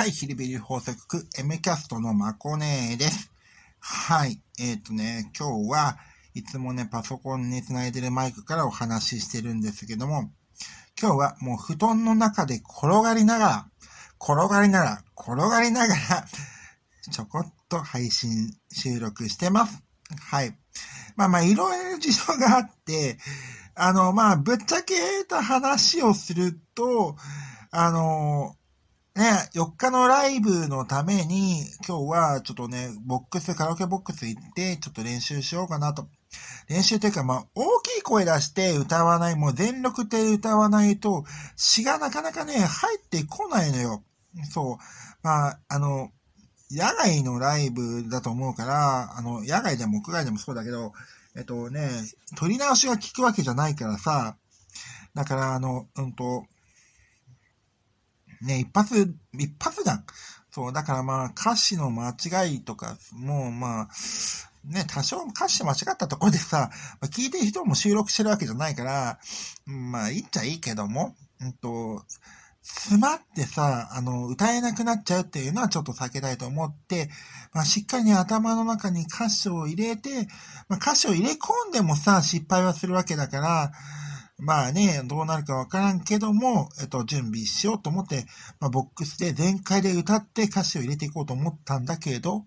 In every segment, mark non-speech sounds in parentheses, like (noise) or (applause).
はい、ヒルビリ放送局、エムキャストのまこねーです。はい、えっ、ー、とね、今日はいつもね、パソコンにつないでるマイクからお話ししてるんですけども、今日はもう布団の中で転がりながら、転がりながら、転がりながら、ちょこっと配信収録してます。はい。まあまあ、いろいろ事情があって、あの、まあ、ぶっちゃけた話をすると、あの、ね、4日のライブのために、今日はちょっとね、ボックス、カラオケボックス行って、ちょっと練習しようかなと。練習というか、まあ、大きい声出して歌わない、もう全力で歌わないと、詩がなかなかね、入ってこないのよ。そう。まあ、あの、野外のライブだと思うから、あの、野外でも屋外でもそうだけど、えっとね、撮り直しが効くわけじゃないからさ、だから、あの、うんと、ね、一発、一発弾。そう、だからまあ、歌詞の間違いとか、もうまあ、ね、多少歌詞間違ったところでさ、まあ、聞いてる人も収録してるわけじゃないから、まあ、言っちゃいいけども、うんと、詰まってさ、あの、歌えなくなっちゃうっていうのはちょっと避けたいと思って、まあ、しっかり頭の中に歌詞を入れて、まあ、歌詞を入れ込んでもさ、失敗はするわけだから、まあね、どうなるかわからんけども、えっと、準備しようと思って、まあ、ボックスで全開で歌って歌詞を入れていこうと思ったんだけど、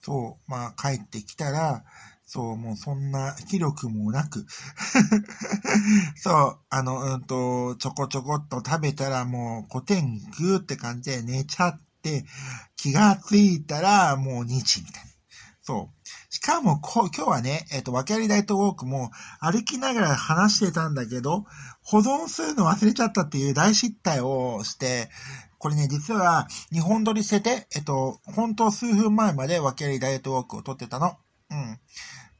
そう、まあ帰ってきたら、そう、もうそんな気力もなく (laughs) そう、あの、うんと、ちょこちょこっと食べたらもう古典グーって感じで寝ちゃって、気がついたらもう2時みたいな。そう。しかもこ、今日はね、えっ、ー、と、訳ありダイトウォークも歩きながら話してたんだけど、保存するの忘れちゃったっていう大失態をして、これね、実は2本撮りしてて、えっ、ー、と、本当数分前まで訳ありダイトウォークを撮ってたの。うん。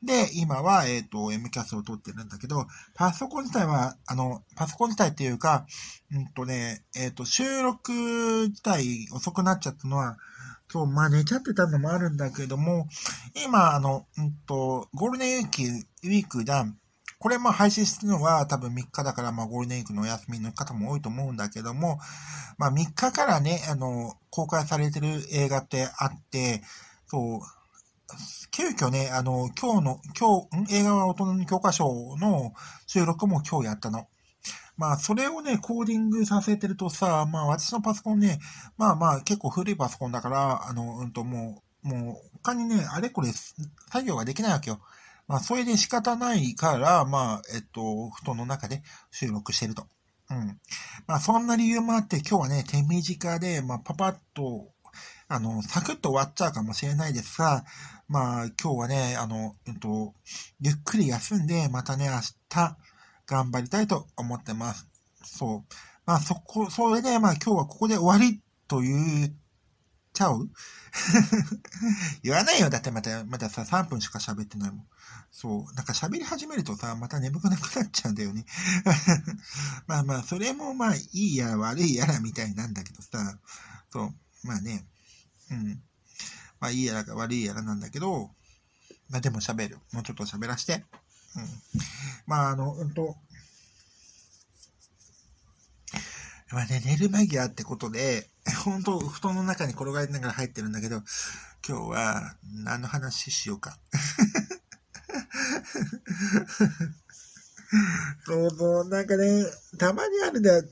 で、今は、えっ、ー、と、M キャスを撮ってるんだけど、パソコン自体は、あの、パソコン自体っていうか、うんとね、えっ、と、収録自体遅くなっちゃったのは、そう、まあ寝ちゃってたのもあるんだけども、今、あの、うんと、ゴールデンウィーク、ウィークだ、これも配信するのは多分3日だから、まあゴールデンウィークのお休みの方も多いと思うんだけども、まあ3日からね、あの、公開されてる映画ってあって、そう、急遽ね、あの、今日の、今日、映画は大人の教科書の収録も今日やったの。まあ、それをね、コーディングさせてるとさ、まあ、私のパソコンね、まあまあ、結構古いパソコンだから、あの、うんと、もう、もう、他にね、あれこれ、作業ができないわけよ。まあ、それで仕方ないから、まあ、えっと、布団の中で収録してると。うん。まあ、そんな理由もあって、今日はね、手短で、まあ、パパッと、あの、サクッと終わっちゃうかもしれないですが、まあ、今日はね、あの、えっと、ゆっくり休んで、またね、明日、頑張りたいと思ってます。そう。まあ、そこ、それで、まあ、今日はここで終わりと言っちゃう (laughs) 言わないよ。だってまた、またさ、3分しか喋ってないもん。そう。なんか喋り始めるとさ、また眠くなくなっちゃうんだよね (laughs) まあまあ、それもまあ、いいや悪いやらみたいなんだけどさ、そう。まあね、うん。まあ、いいやらか悪いやらなんだけど、まあでも喋る。もうちょっと喋らして。うん、まあ、あの、うんと、まあね、寝る間際ってことで、(laughs) 本当布団の中に転がりながら入ってるんだけど、今日は何の話しようか。そ (laughs) うそう、なんかね、たまにあるんだよ、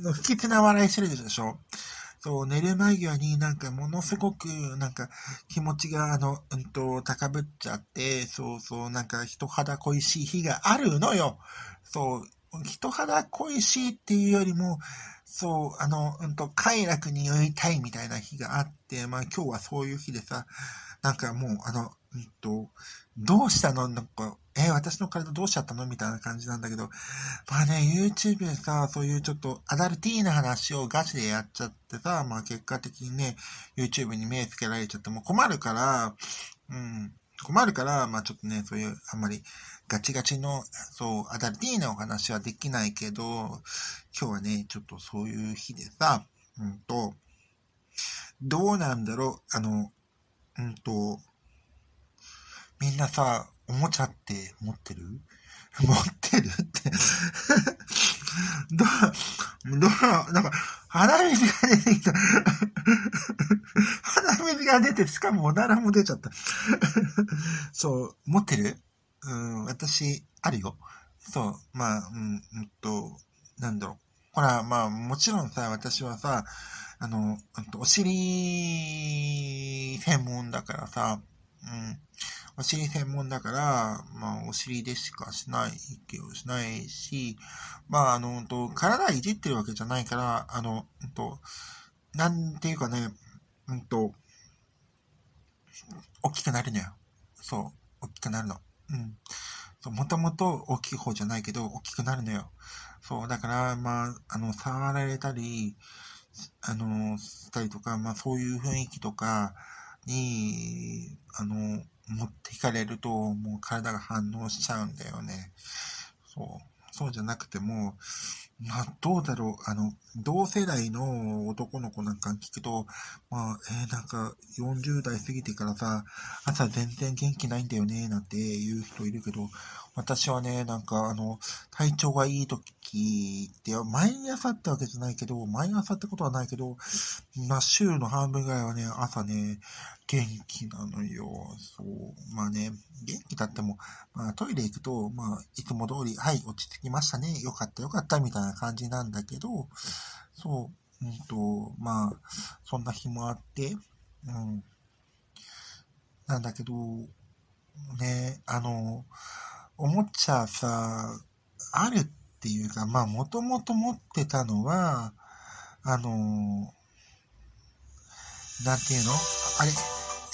の不吉な笑いしてるでしょ。そう、寝る前際になんかものすごくなんか気持ちがあの、うんと高ぶっちゃって、そうそう、なんか人肌恋しい日があるのよ。そう、人肌恋しいっていうよりも、そう、あの、うんと快楽に酔いたいみたいな日があって、まあ今日はそういう日でさ、なんかもうあの、うんと、どうしたのなんか、えー、私の体どうしちゃったのみたいな感じなんだけど、まあね、YouTube でさ、そういうちょっとアダルティーな話をガチでやっちゃってさ、まあ結果的にね、YouTube に目つけられちゃっても困るから、うん、困るから、まあちょっとね、そういうあんまりガチガチの、そう、アダルティーなお話はできないけど、今日はね、ちょっとそういう日でさ、うんと、どうなんだろう、あの、うんと、みんなさ、おもちゃって持ってる (laughs) 持ってるってどう、ど (laughs) う、なんか、鼻水が出てきた (laughs) 鼻水が出て、しかもおならも出ちゃったそう、持ってるうん、私、あるよ。そう、まあ、うん、うん、と、なんだろう。ほら、まあ、もちろんさ、私はさ、あの、お尻専門だからさ、うん。お尻専門だから、まあ、お尻でしかしない、息をしないし、まあ、あの、と体いじってるわけじゃないから、あの、と、なんていうかね、うんと、大きくなるのよ。そう、大きくなるの。うん。そう、もともと大きい方じゃないけど、大きくなるのよ。そう、だから、まあ、あの、触られたり、あの、したりとか、まあ、そういう雰囲気とかに、あの、持っていかれると、もう体が反応しちゃうんだよね。そう。そうじゃなくても、まあ、どうだろう。あの、同世代の男の子なんか聞くと、まあ、えー、なんか40代過ぎてからさ、朝全然元気ないんだよね、なんて言う人いるけど、私はね、なんかあの、体調がいい時って、毎朝ってわけじゃないけど、毎朝ってことはないけど、まあ週の半分ぐらいはね、朝ね、元気なのよ。そう。まあね、元気だっても、まあトイレ行くと、まあいつも通り、はい、落ち着きましたね、よかったよかった、みたいな感じなんだけど、そう、うんと、まあ、そんな日もあって、うん。なんだけど、ね、あの、おもちゃさ、あるっていうか、まあ、もともと持ってたのは、あの、なんていうのあれ、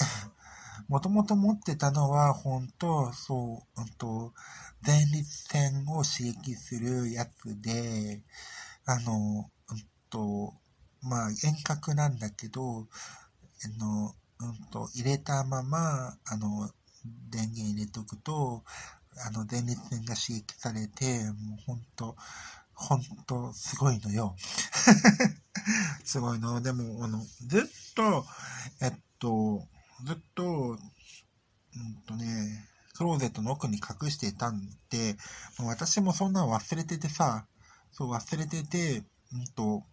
(laughs) もともと持ってたのは、本当そう、うんと、前立腺を刺激するやつで、あの、と、まあ遠隔なんだけど、あの、うんと、入れたまま、あの、電源入れとくと、あの、電熱線が刺激されて、もうほんと、ほんと、すごいのよ。(laughs) すごいの。でも、あの、ずっと、えっと、ずっと、うんとね、クローゼットの奥に隠していたんで、も私もそんな忘れててさ、そう忘れてて、うんと、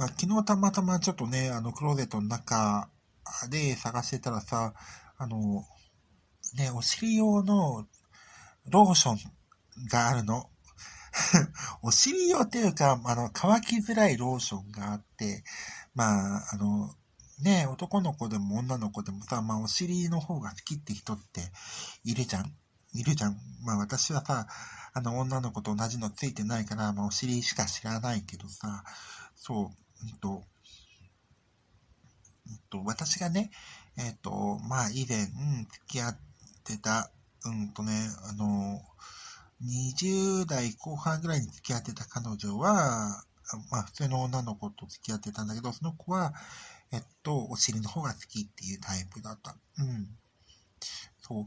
まあ、昨日たまたまちょっとね、あの、クローゼットの中で探してたらさ、あの、ね、お尻用のローションがあるの。(laughs) お尻用っていうか、あの、乾きづらいローションがあって、まあ、あの、ね、男の子でも女の子でもさ、まあ、お尻の方が好きって人っているじゃんいるじゃん。まあ、私はさ、あの、女の子と同じのついてないから、まあ、お尻しか知らないけどさ、そう。えっと、えっと、私がね、えっと、まあ、以前、付き合ってた、うんとね、あの、20代後半ぐらいに付き合ってた彼女は、まあ、普通の女の子と付き合ってたんだけど、その子は、えっと、お尻の方が好きっていうタイプだった。うん。そう。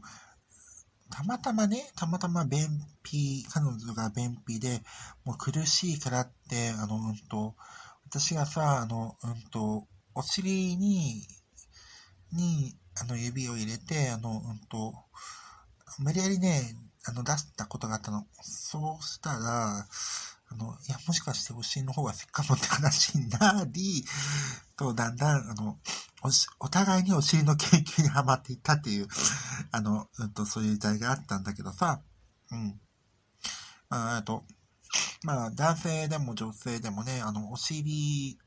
たまたまね、たまたま便秘、彼女が便秘で、もう苦しいからって、あの、うんと、私がさ、あの、うんと、お尻に、に、あの、指を入れて、あの、うんと、無理やりね、あの、出したことがあったの。そうしたら、あの、いや、もしかしてお尻の方がせっかもって話になり、と、だんだん、あの、おし、お互いにお尻の研究にはまっていったっていう、あの、うんと、そういう時代があったんだけどさ、うん。あと、まあ、男性でも女性でもね、あの、お尻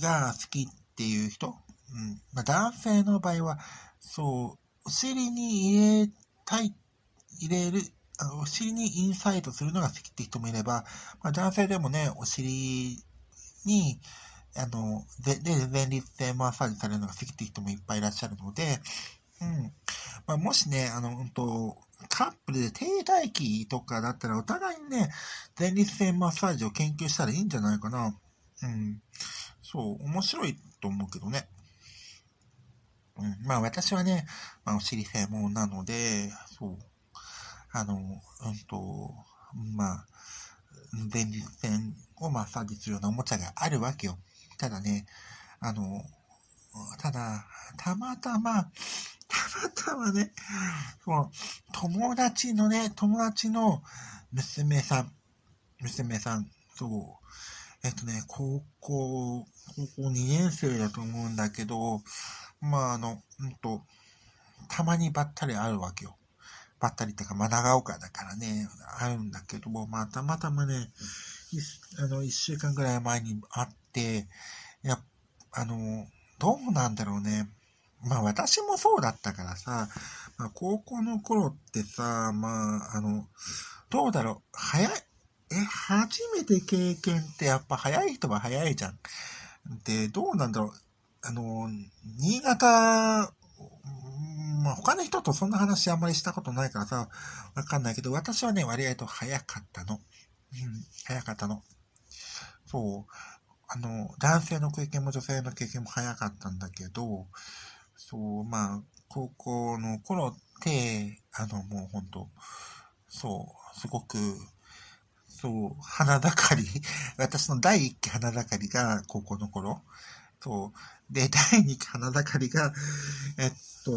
が好きっていう人、うん。まあ、男性の場合は、そう、お尻に入れたい、入れる、あのお尻にインサイトするのが好きって人もいれば、まあ、男性でもね、お尻に、あの、で、で、前立腺マッサージされるのが好きって人もいっぱいいらっしゃるので、うん。まあ、もしね、あの、うんと、カップルで停滞期とかだったらお互いにね、前立腺マッサージを研究したらいいんじゃないかな。うん。そう、面白いと思うけどね。うん、まあ私はね、まあ、お尻専門なので、そう、あの、うんと、まあ、前立腺をマッサージするようなおもちゃがあるわけよ。ただね、あの、ただ、たまたま、たまたまね、その友達のね、友達の娘さん、娘さん、そう、えっとね、高校、高校2年生だと思うんだけど、まあ、あの、うんと、たまにばったり会うわけよ。ばったりってか、まあ、長岡だからね、会うんだけども、まあ、たまたまね、あの、一週間ぐらい前に会って、や、あの、どうなんだろうね。まあ私もそうだったからさ、まあ、高校の頃ってさ、まあ、あの、どうだろう、早い、え、初めて経験ってやっぱ早い人は早いじゃん。で、どうなんだろう、あの、新潟、まあ、他の人とそんな話あんまりしたことないからさ、わかんないけど、私はね、割合と早かったの。うん、早かったの。そう。あの、男性の経験も女性の経験も早かったんだけど、そう、まあ、高校の頃って、あの、もう本当そう、すごく、そう、花盛り、(laughs) 私の第一期花盛りが高校の頃、そう、で、(laughs) 第二期花盛りが、えっと、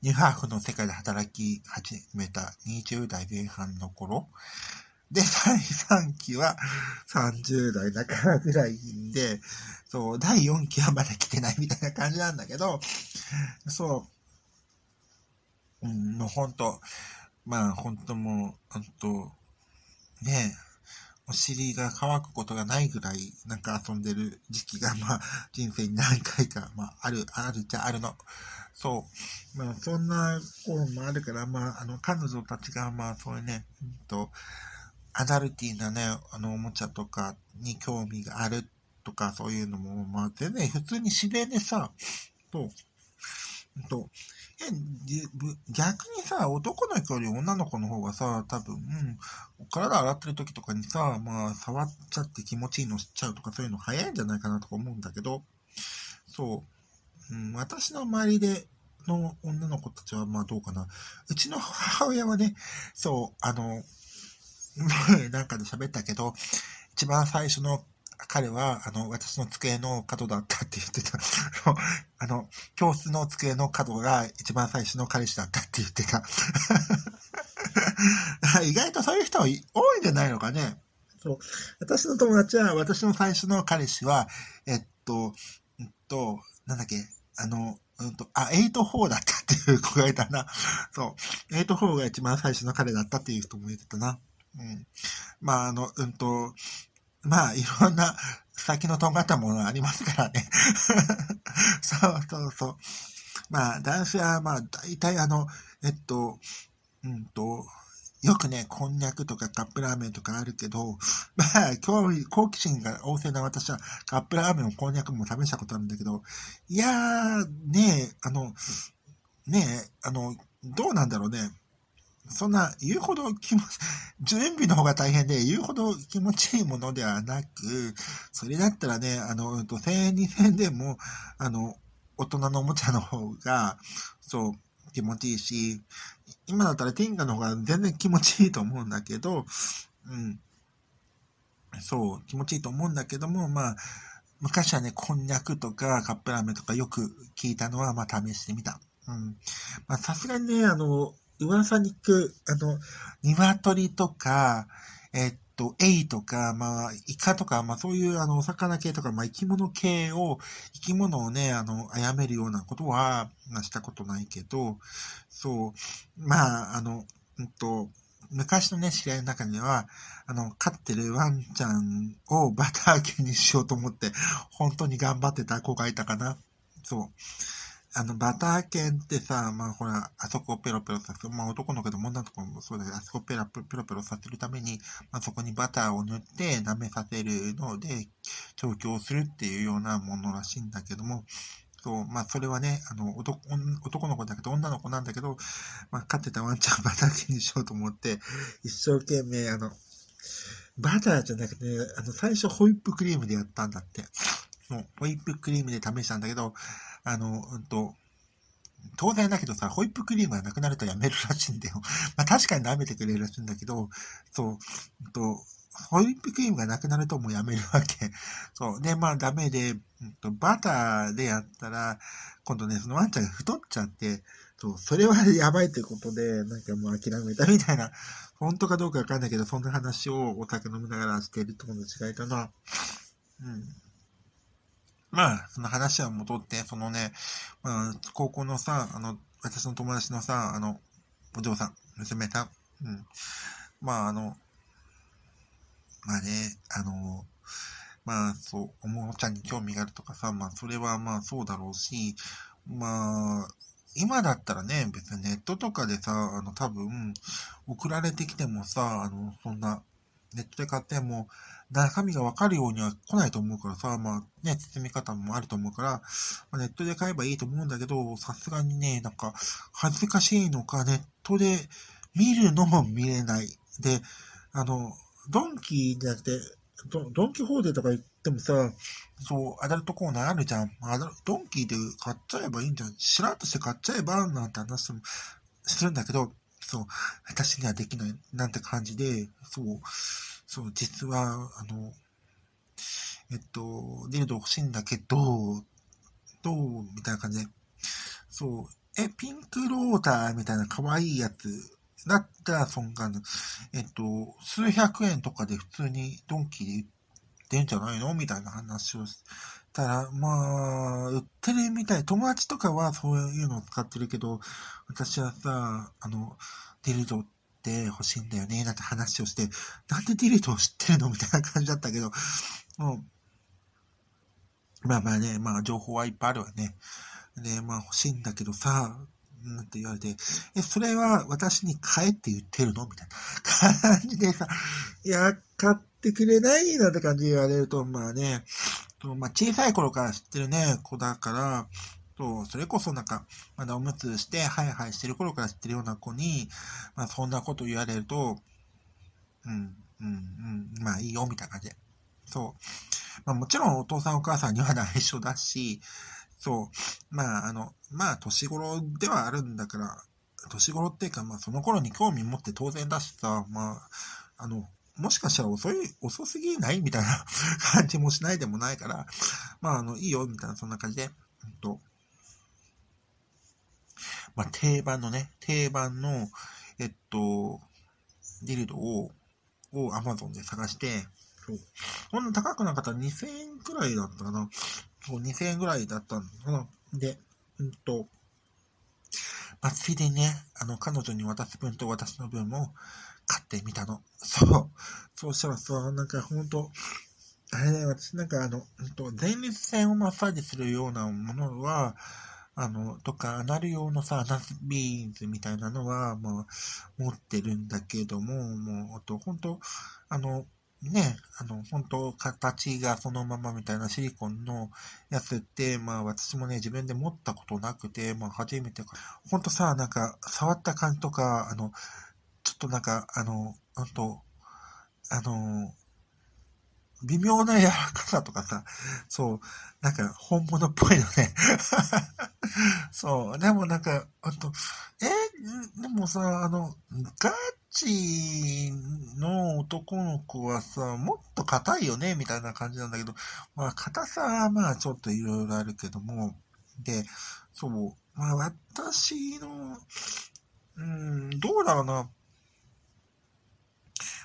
ニューハーフの世界で働き始めた20代前半の頃、で、第3期は30代半ばぐらいで、そう、第4期はまだ来てないみたいな感じなんだけど、そう、うん、もうほんと、まあほんともう、ほんと、ねえ、お尻が乾くことがないぐらい、なんか遊んでる時期が、まあ、人生に何回か、まあ、ある、あるっちゃあるの。そう。まあ、そんな頃もあるから、まあ、あの、彼女たちが、まあ、そういうね、うんと、アダルティーなね、あの、おもちゃとかに興味があるとか、そういうのも、まあ、全然普通に指令でさ、と、と、え、逆にさ、男の子より女の子の方がさ、多分、うん、体洗ってる時とかにさ、まあ、触っちゃって気持ちいいのしちゃうとか、そういうの早いんじゃないかなとか思うんだけど、そう、うん、私の周りで、の女の子たちは、まあどうかな。うちの母親はね、そう、あの、(laughs) なんかで喋ったけど、一番最初の彼は、あの、私の机の角だったって言ってた。(laughs) あの、教室の机の角が一番最初の彼氏だったって言ってた。(laughs) 意外とそういう人多いんじゃないのかね。そう。私の友達は、私の最初の彼氏は、えっと、えっと、なんだっけ、あの、うんと、あ、8-4だったっていう子がいたな。そう。8-4が一番最初の彼だったっていう人もいてたな。うん。まあ、あの、うんと、まあ、いろんな先のとんがったものありますからね。(laughs) そうそうそう。まあ、男子は、まあ、大体あの、えっと、うんと、よくね、こんにゃくとかカップラーメンとかあるけど、まあ、興味、好奇心が旺盛な私は、カップラーメンもこんにゃくも試したことあるんだけど、いやー、ねえ、あの、ねえ、あの、どうなんだろうね。そんな言うほど気持ち、(laughs) 準備の方が大変で、言うほど気持ちいいものではなく、それだったらね、あの、1000円、2000円でも、あの、大人のおもちゃの方が、そう、気持ちいいし、今だったらティンガの方が全然気持ちいいと思うんだけど、うん。そう、気持ちいいと思うんだけども、まあ、昔はね、こんにゃくとかカップラーメンとかよく聞いたのは、まあ試してみた。うん。まあさすがにね、あの、噂に聞く、あの、鶏とか、えっと、エイとか、まあ、イカとか、まあそういうあの、お魚系とか、まあ生き物系を、生き物をね、あの、殺めるようなことは、まあしたことないけど、そう、まあ、あの、うんと、昔のね、知り合いの中には、あの、飼ってるワンちゃんをバター系にしようと思って、本当に頑張ってた子がいたかな。そう。あの、バター犬ってさ、まあほら、あそこをペロペロさせる、まあ男の子でも女の子もそうだけど、あそこペロペロペロさせるために、まあそこにバターを塗って舐めさせるので、調教するっていうようなものらしいんだけども、そう、まあそれはね、あの男、男の子だけど女の子なんだけど、まあ飼ってたワンちゃんバター犬にしようと思って、一生懸命あの、バターじゃなくて、ね、あの最初ホイップクリームでやったんだって。もうホイップクリームで試したんだけど、あの、うんと、当然だけどさ、ホイップクリームがなくなるとやめるらしいんだよ。(laughs) まあ確かに舐めてくれるらしいんだけど、そう、うんと、ホイップクリームがなくなるともうやめるわけ。(laughs) そう。で、まあダメで、うんと、バターでやったら、今度ね、そのワンちゃんが太っちゃって、そう、それはやばいということで、なんかもう諦めたみたいな、本当かどうかわかんないけど、そんな話をお酒飲みながらしている友達がいたな。うん。まあ、その話は戻って、そのね、まあ、高校のさ、あの、私の友達のさ、あの、お嬢さん、娘さん、うん。まあ、あの、まあね、あの、まあ、そう、おもちゃに興味があるとかさ、まあ、それはまあ、そうだろうし、まあ、今だったらね、別にネットとかでさ、あの、多分、送られてきてもさ、あの、そんな、ネットで買っても、中身がわかるようには来ないと思うからさ、まあね、包み方もあると思うから、まあ、ネットで買えばいいと思うんだけど、さすがにね、なんか、恥ずかしいのか、ネットで見るのも見れない。で、あの、ドンキじゃなくて、ドドンキホーデとか言ってもさ、そう、アダルトコーナーあるじゃん。アダドンキで買っちゃえばいいんじゃん。しらっとして買っちゃえば、なんて話もするんだけど、そう、私にはできない、なんて感じで、そう、そう、実は、あの、えっと、ディルド欲しいんだけど、どうみたいな感じで、そう、え、ピンクローターみたいな可愛いやつだったら、そんなの、えっと、数百円とかで普通にドンキで売ってんじゃないのみたいな話をたら、まあ、売ってるみたい。友達とかはそういうのを使ってるけど、私はさ、あの、ディルドって欲しいんだよね、なんて話をして、なんでディルドを知ってるのみたいな感じだったけど、もう、まあまあね、まあ情報はいっぱいあるわね。で、まあ欲しいんだけどさ、なんて言われて、え、それは私に買えって言ってるのみたいな感じでさ、いや、買っってくれないなんて感じで言われると、まあね、まあ、小さい頃から知ってるね、子だから、とそれこそなんか、まだおむつして、ハイハイしてる頃から知ってるような子に、まあ、そんなこと言われると、うん、うん、うん、まあいいよ、みたいな感じで。そう。まあもちろんお父さんお母さんには内緒だし、そう。まああの、まあ年頃ではあるんだから、年頃っていうか、まあその頃に興味持って当然だしさ、まあ、あの、もしかしたら遅い、遅すぎないみたいな (laughs) 感じもしないでもないから、まあ、あの、いいよ、みたいな、そんな感じで、うんと、まあ、定番のね、定番の、えっと、ディルドを、を Amazon で探して、そう。こんな高くなかったら2000円くらいだったかな。そう、2000円くらいだったのかな。で、うんと、まあ、ついでにね、あの、彼女に渡す分と私の分も、買ってみたの。そう。そうしたらさ、なんかほんと、あれね、私なんかあの、ほんと、前立腺をマッサージするようなものは、あの、とか、アナル用のさ、ナスビーンズみたいなのは、まあ、持ってるんだけども、もう、あと、本当あの、ね、あの、本当形がそのままみたいなシリコンのやつって、まあ私もね、自分で持ったことなくて、まあ初めて、ほんとさ、なんか、触った感じとか、あの、ちょっとなんか、あの、ほんと、あの、微妙な柔らかさとかさ、そう、なんか本物っぽいよね。(laughs) そう、でもなんか、んと、え、でもさ、あの、ガチの男の子はさ、もっと硬いよね、みたいな感じなんだけど、まあ、硬さはまあ、ちょっといろいろあるけども、で、そう、まあ、私の、うん、どうだろうな、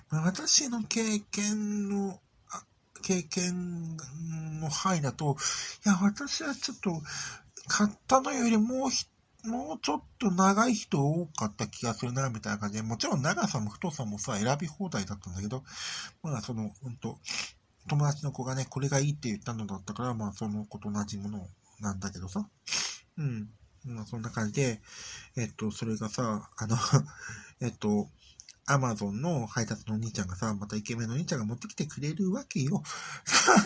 私の経験の、経験の範囲だと、いや、私はちょっと、買ったのよりももうちょっと長い人多かった気がするな、みたいな感じで、もちろん長さも太さもさ、選び放題だったんだけど、まあその、うんと、友達の子がね、これがいいって言ったのだったから、まあその子と同じものなんだけどさ、うん。まあそんな感じで、えっと、それがさ、あのえっと、アマゾンの配達のお兄ちゃんがさ、またイケメンのお兄ちゃんが持ってきてくれるわけよ。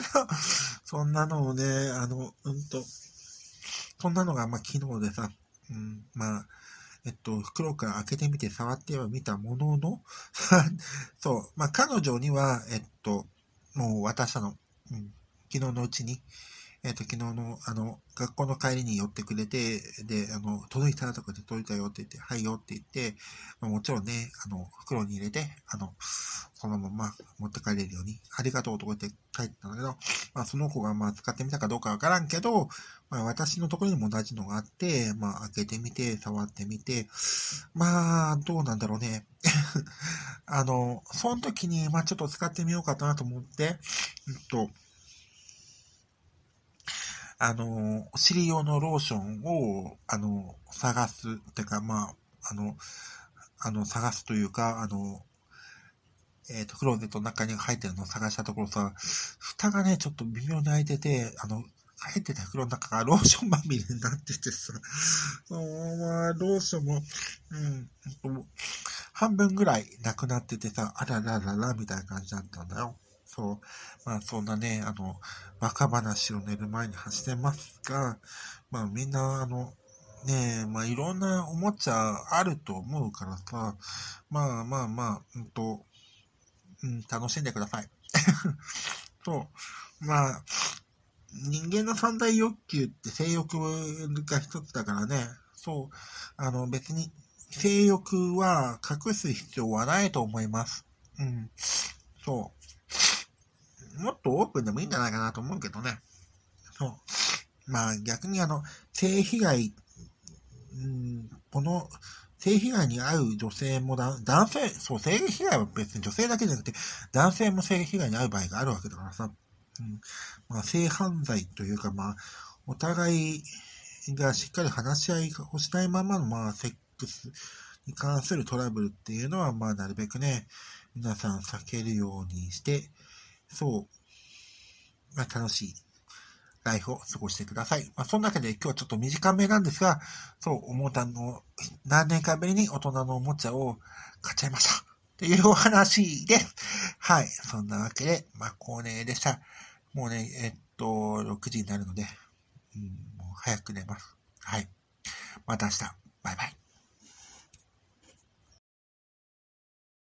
(laughs) そんなのをね、あの、うんと、そんなのが、まあ、昨日でさ、うん、まあ、えっと、袋から開けてみて触ってはみたものの、(laughs) そう、まあ、彼女には、えっと、もう渡したの。うん、昨日のうちに。えっ、ー、と、昨日の、あの、学校の帰りに寄ってくれて、で、あの、届いたとかで届いたよって言って、はいよって言って、もちろんね、あの、袋に入れて、あの、そのまま持って帰れるように、ありがとうとか言って帰ったんだけど、まあ、その子がまあ、使ってみたかどうかわからんけど、まあ、私のところにも同じのがあって、まあ、開けてみて、触ってみて、まあ、どうなんだろうね。(laughs) あの、その時に、まあ、ちょっと使ってみようかなと思って、うんと、あの、お尻用のローションを、あの、探す、てか、まあ、あの、あの、探すというか、あの、えっ、ー、と、クローゼットの中に入ってるのを探したところさ、蓋がね、ちょっと微妙に開いてて、あの、入ってた袋の中が (laughs) ローションまみれになっててさ、ま (laughs) あ、ローションも、うん、半分ぐらいなくなっててさ、あらららら、みたいな感じだったんだよ。そう。まあ、そんなね、あの、若話を寝る前に走ってますが、まあ、みんな、あの、ねえ、まあ、いろんなおもちゃあると思うからさ、まあまあまあ、うんと、うん、楽しんでください。(laughs) そう。まあ、人間の三大欲求って性欲が一つだからね。そう。あの、別に、性欲は隠す必要はないと思います。うん。そう。もっとオープンでもいいんじゃないかなと思うけどね。そう。まあ逆にあの、性被害、うん、この、性被害に遭う女性も男性、そう、性被害は別に女性だけじゃなくて、男性も性被害に遭う場合があるわけだからさ、うん、まあ、性犯罪というか、まあ、お互いがしっかり話し合いをしないままの、まあ、セックスに関するトラブルっていうのは、まあ、なるべくね、皆さん避けるようにして、そう、まあ、楽しいライフを過ごしてください。まあ、そんなわけで今日はちょっと短めなんですが、そう、おもたんの何年かぶりに大人のおもちゃを買っちゃいました。というお話です。はい。そんなわけで、まあ、恒例でした。もうね、えっと、6時になるので、うん、もう早く寝ます。はい。また明日。バイバイ。